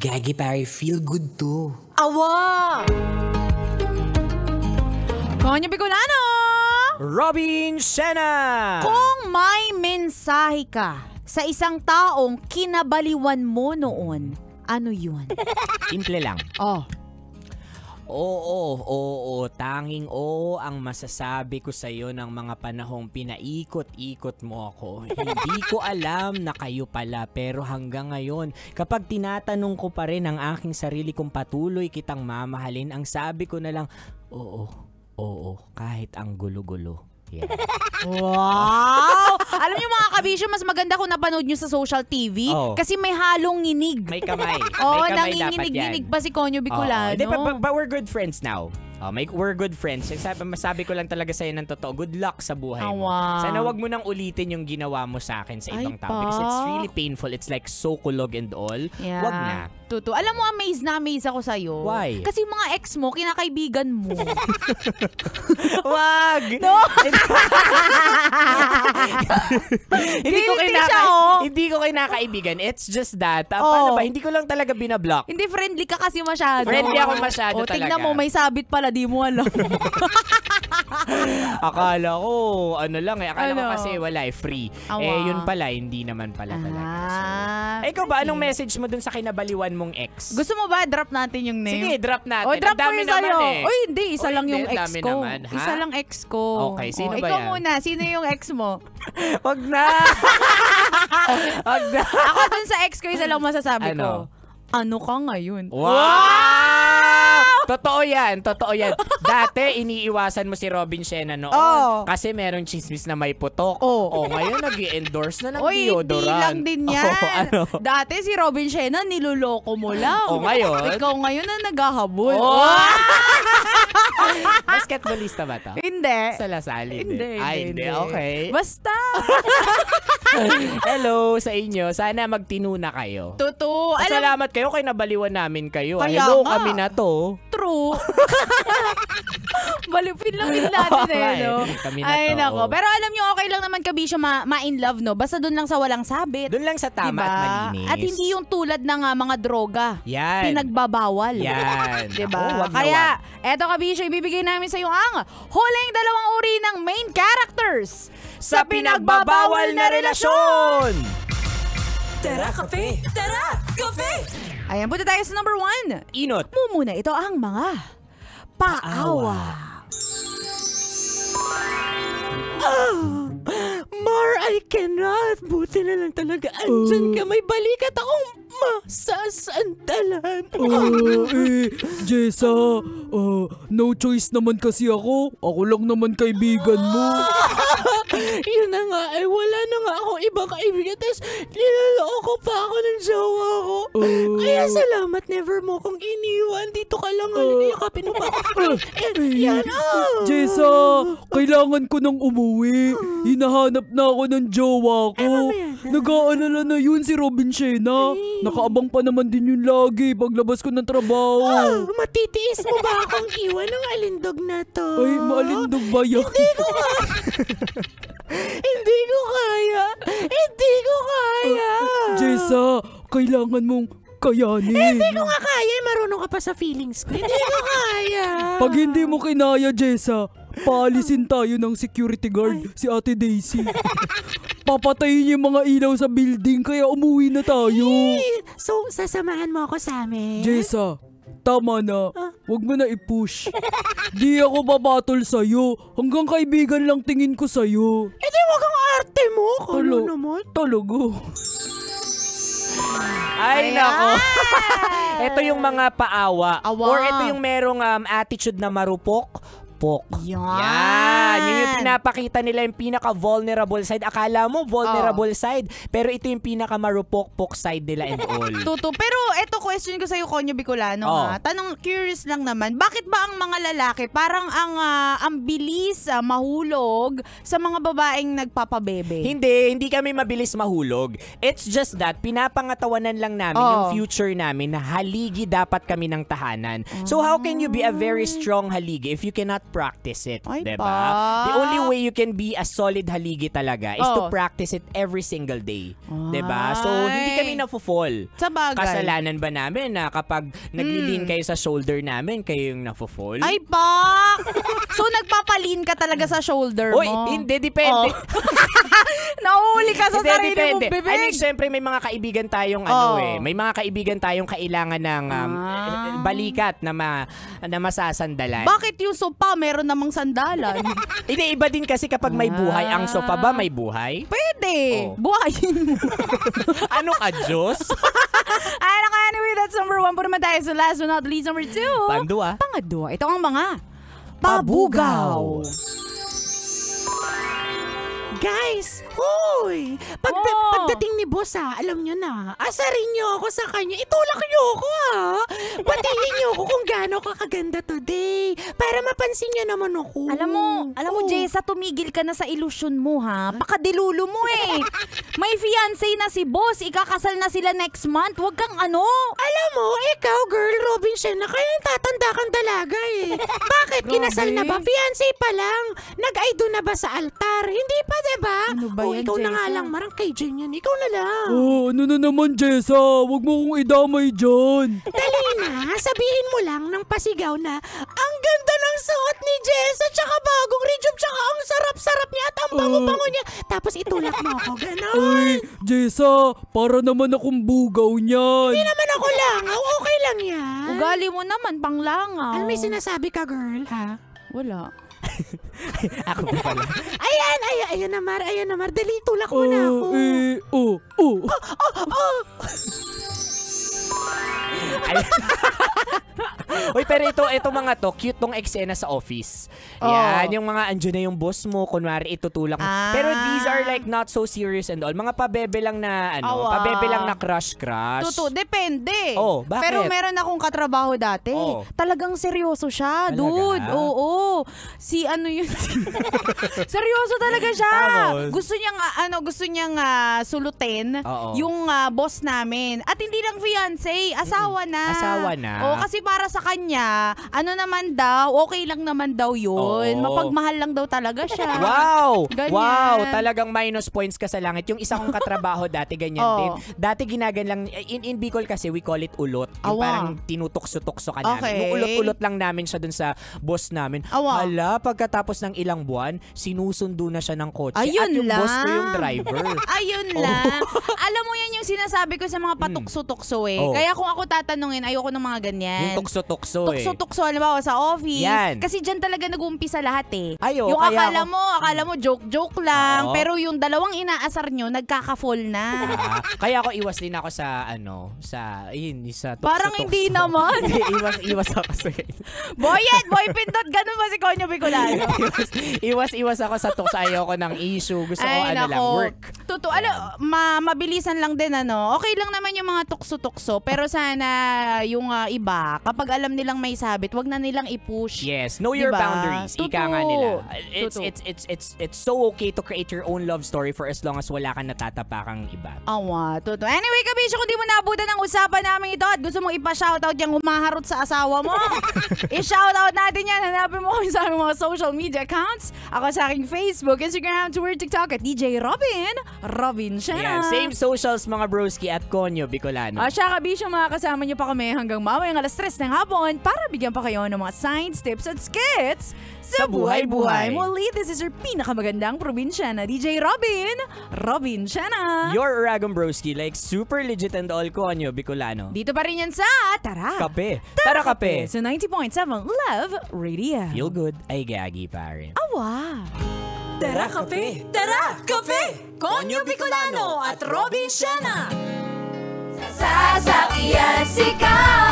Gagi pare, feel good to. Awa! Konyo ano Bicolano! Robin Sena! Kung may mensahe ka sa isang taong kinabaliwan mo noon, ano yun? Simple lang. Oh. Oo, oo, tanging oo ang masasabi ko sa iyo ng mga panahong pinaikot-ikot mo ako. Hindi ko alam na kayo pala pero hanggang ngayon kapag tinatanong ko pa rin ang aking sarili kung patuloy kitang mamahalin, ang sabi ko na lang, oo, oo, kahit ang gulo-gulo. Yeah. wow! Alam niyo mga kabisyo, mas maganda kung napanood niyo sa social TV oh. kasi may halong nginig. May kamay. may kamay nanginginig-nginig pa si Konyo Bicolano. Oh. Di, but, but we're good friends now. Oh, may, we're good friends. Sabi, masabi ko lang talaga sa'yo ng totoo, good luck sa buhay mo. Awa. Sana wag mo nang ulitin yung ginawa mo sa akin sa ibang Ay, tao. it's really painful. It's like so kulog and all. Yeah. Wag na. Totoo. Alam mo, amazed na amazed ako sa'yo. Why? Kasi yung mga ex mo, kinakaibigan mo. wag! No! hindi ko kinaka oh. hindi ko kinakaibigan. It's just that. Uh, oh. Paano ba? Hindi ko lang talaga binablock. Hindi friendly ka kasi masyado. Friendly ako masyado oh, talaga. Tingnan mo, may sabit pala di mo alam. akala ko, ano lang eh. Akala ano? ko kasi wala eh, free. Awa. Eh, yun pala, hindi naman pala ah, talaga. So, eh, ikaw ba, anong message mo dun sa kinabaliwan mong ex? Gusto mo ba, drop natin yung name? Sige, drop natin. O, oh, drop mo yung sa'yo. Eh. O, hindi, isa o, lang hindi, yung ex ko. Naman, ha? isa lang ex ko. Okay, sino o, oh, ba ikaw yan? Ikaw muna, sino yung ex mo? Wag na! Wag na! Ako dun sa ex ko, isa lang masasabi ano? ko. Ano ka ngayon? Wow! wow! Totoo yan, totoo yan. Dati, iniiwasan mo si Robin Shena noon. Oh. Kasi merong chismis na may putok. Oh. oh ngayon, nag endorse na ng Oy, deodorant. lang din yan. Oh, ano? Dati si Robin Shena, niloloko mo lang. Oh, ngayon? Ikaw ngayon na naghahabol. oh. Basketballista ba to? Hindi. Sa Lasal, hindi. Hindi, Ay, ah, hindi. hindi. Okay. Basta! Hello sa inyo. Sana magtinuna kayo. Totoo. Salamat kayo kay nabaliwan namin kayo. Ah. Kaya Hello nga. kami na to. true. Malupit lang din natin eh, eh, no? Kami na Ay, to. nako. Pero alam nyo, okay lang naman kabisyo ma- ma-in love, no? Basta doon lang sa walang sabit. Doon lang sa tama diba? at malinis. At hindi yung tulad ng uh, mga droga. Yan. Pinagbabawal. Yan. diba? Oh, wag Kaya, wag. eto kabisyo, ibibigay namin sa iyo ang huling dalawang uri ng main characters sa, pinagbabawal, pinagbabawal na relasyon! Tara, kape! Tara, kape! Ayan, punta tayo sa number one. Inot. Mumuna ito ang mga paawa. paawa. Oh, ah, more I cannot. Buti na lang talaga. Andyan ka. May balikat akong masasandalan. Oh, eh, Jessa. Uh, no choice naman kasi ako. Ako lang naman kaibigan mo. Yun na nga. ay eh, wala na nga ako ibang kaibigan. Tapos, niloloko pa ako ng jowa ko. Uh, kaya salamat never mo kong iniwan. Dito ka lang. Uh, Yakapin mo pa. Yan. Oh. Jessa, kailangan ko nang umuwi. Oh. Hinahanap na ako ng jowa eh, ko. Nag-aalala na yun si Robin Shena. Nakaabang pa naman din yun lagi paglabas ko ng trabaho. Oh, matitiis mo ba akong iwan ng alindog na to? Ay, maalindog ba yan? Hindi ko ba? Hindi ko kaya. Hindi ko kaya. Uh, Jessa, kailangan mong kakayanin. Eh, hindi ko nga kaya. Marunong ka pa sa feelings ko. hindi ko kaya. Pag hindi mo kinaya, Jessa, paalisin tayo ng security guard, Ay. si Ate Daisy. Papatayin yung mga ilaw sa building, kaya umuwi na tayo. Eee, so, sasamahan mo ako sa amin? Jessa, tama na. Huh? Huwag mo na i-push. di ako babatol sa'yo. Hanggang kaibigan lang tingin ko sa'yo. Eh di wag ang arte mo. Kalo Talo ano naman. Talago. Ay, nako. ito yung mga paawa. Awa. Or ito yung merong um, attitude na marupok tampok. Yan. Yan. yung pinapakita nila yung pinaka-vulnerable side. Akala mo vulnerable oh. side, pero ito yung pinaka-marupok-pok side nila and all. Tuto. Pero eto question ko sa'yo, Konyo Bicolano. Oh. Ha? Tanong, curious lang naman, bakit ba ang mga lalaki parang ang, uh, ang bilis uh, mahulog sa mga babaeng nagpapabebe? Hindi, hindi kami mabilis mahulog. It's just that, pinapangatawanan lang namin oh. yung future namin na haligi dapat kami ng tahanan. Oh. So how can you be a very ah. strong haligi if you cannot practice it. Ay, diba? Pa. The only way you can be a solid haligi talaga is oh. to practice it every single day. Ay. Diba? So, hindi kami nafo-fall. Sa bagay. Kasalanan ba namin na kapag mm. naglilin hmm. kayo sa shoulder namin, kayo yung nafo-fall? Ay, bak! so, nagpapalin ka talaga sa shoulder Oy, mo? Oy, hindi. Depende. Oh. Nahuli ka sa hindi, sarili depende. mong bibig. I mean, syempre, may mga kaibigan tayong ano oh. ano eh. May mga kaibigan tayong kailangan ng um, ah. balikat na, ma, na masasandalan. Bakit yung sopa meron namang sandalan. Hindi, iba din kasi kapag may buhay. Ang sofa ba may buhay? Pwede. Oh. Buhayin mo. ano ka, Diyos? ano ka, anyway, that's number one po naman tayo. sa last but not least, number two. Pandua. Pangadua. Ito ang mga pabugaw. Guys, hoy! Pag, Oo. Oh. Pagdating ni boss ha, ah, alam nyo na, asarin nyo ako sa kanya, itulak nyo ako ha! Ah. Batiin nyo ako kung gaano kakaganda today! Para mapansin niya naman ako. Alam mo, alam mo, oh. Jessa, tumigil ka na sa ilusyon mo, ha? Baka mo, eh. May fiancé na si boss. Ikakasal na sila next month. Huwag kang ano. Alam mo, ikaw, girl, Robin Robinson, na kaya tatanda kang dalaga, eh. Bakit? Kinasal na ba? Fiancé pa lang. Nag-aido na ba sa altar? Hindi pa, diba? Ano ba oh, yan, ikaw Jessa? na nga lang. Marang kay Jen yan. Ikaw na lang. Oh, ano na naman, Jessa? Huwag mo kong idamay dyan. Dali na. Sabihin mo lang ng pasigaw na, ang ganda ng suot ni Jess at saka bagong rejuve tsaka ang sarap-sarap niya at ang oh. bango-bango niya. Tapos itulak mo ako, ganon. Uy, Jessa, ah, para naman akong bugaw niyan. Hindi naman ako langaw, okay lang yan. Ugali mo naman, pang langaw. Ano may sinasabi ka, girl, ha? Wala. ako pa pala. Ayan, ayan, ayan na Mar, ayan na Mar. Dali, tulak mo uh, na oh, ako. Eh, oh, oh. Oh, oh, oh. Uy, pero ito, ito mga to, cute tong eksena sa office. Oh. yung mga andyan na yung boss mo, kunwari itutulak mo. Ah. Pero these are like not so serious and all. Mga pabebe lang na, ano, Awa. Oh, pabebe lang na crush-crush. Totoo, depende. Oh, bakit? Pero meron akong katrabaho dati. Oh. Talagang seryoso siya, Talaga? dude. Oo. oo si ano yun. Seryoso talaga siya. Tapos, gusto niyang uh, ano, gusto niyang uh, sulutin Oo. yung uh, boss namin. At hindi lang fiance, asawa na. Asawa na. O kasi para sa kanya, ano naman daw, okay lang naman daw yun. Oo. Mapagmahal lang daw talaga siya. Wow! Ganyan. Wow! Talagang minus points ka sa langit. Yung isa kong katrabaho dati ganyan Oo. din. Dati ginagan lang, eh, in, in Bicol kasi we call it ulot. Yung parang tinutukso-tukso ka namin. Okay. ulot-ulot lang namin siya dun sa boss namin. Awa. Hala, pagkatapos ng ilang buwan, sinusundo na siya ng kotse Ayun at yung lang. boss ko yung driver. Ayun oh. lang. Alam mo yan yung sinasabi ko sa mga hmm. patukso-tukso eh. Oh. Kaya kung ako tatanungin, ayoko ng mga ganyan. Yung tukso-tukso eh. Tukso-tukso, alam halimbawa sa office. Yan. Kasi dyan talaga nag-uumpisa lahat eh. Ayo, yung kaya akala ako... mo, akala mo joke-joke lang, Oo. pero yung dalawang inaasar nyo, nagkaka-fall na. Ah, kaya ako iwas din ako sa ano, sa, yun, sa tukso-tukso. Parang hindi naman. iwas, iwas ako sa Boyet, boy pindot, ganun ba si Konyo Bicolano. Iwas-iwas ako sa talks. Ayoko ng issue. Gusto ko ano lang, work. Totoo. Ano, ma mabilisan lang din ano. Okay lang naman yung mga tukso-tukso. Pero sana yung ah, iba, kapag alam nilang may sabit, wag na nilang i-push. Yes, know your Diba? boundaries. Ika nga nila. It's, it's, it's, it's, it's so okay to create your own love story for as long as wala kang natatapakang iba. Awa, totoo. Anyway, kabisyo, kung di mo naabutan ang usapan namin ito at gusto mong ipa-shoutout yung umaharot sa asawa mo, i-shoutout natin yan. Hanapin mo kung saan mo our social media accounts Ako sa aking Facebook, Instagram, Twitter, TikTok at DJ Robin, Robin Shana. Yeah, same socials mga broski at Konyo Bicolano. Ah, siya kabisyo mga kasama niyo pa kami hanggang mamayang alas 3 ng hapon para bigyan pa kayo ng mga signs, tips at skits sa buhay-buhay. Muli, this is your pinakamagandang probinsya na DJ Robin, Robin Shana. Your Aragon Broski, like super legit and all Konyo Bicolano. Dito pa rin yan sa Tara! Kape! Tara, Tara Kape! Sa so 90.7 Love Radio. Feel good ay gagi pa rin. Awa! Wow! Tara, kape! Tara, kape! Konyo Bicolano at Robin Shena! Sasakyan si Kat!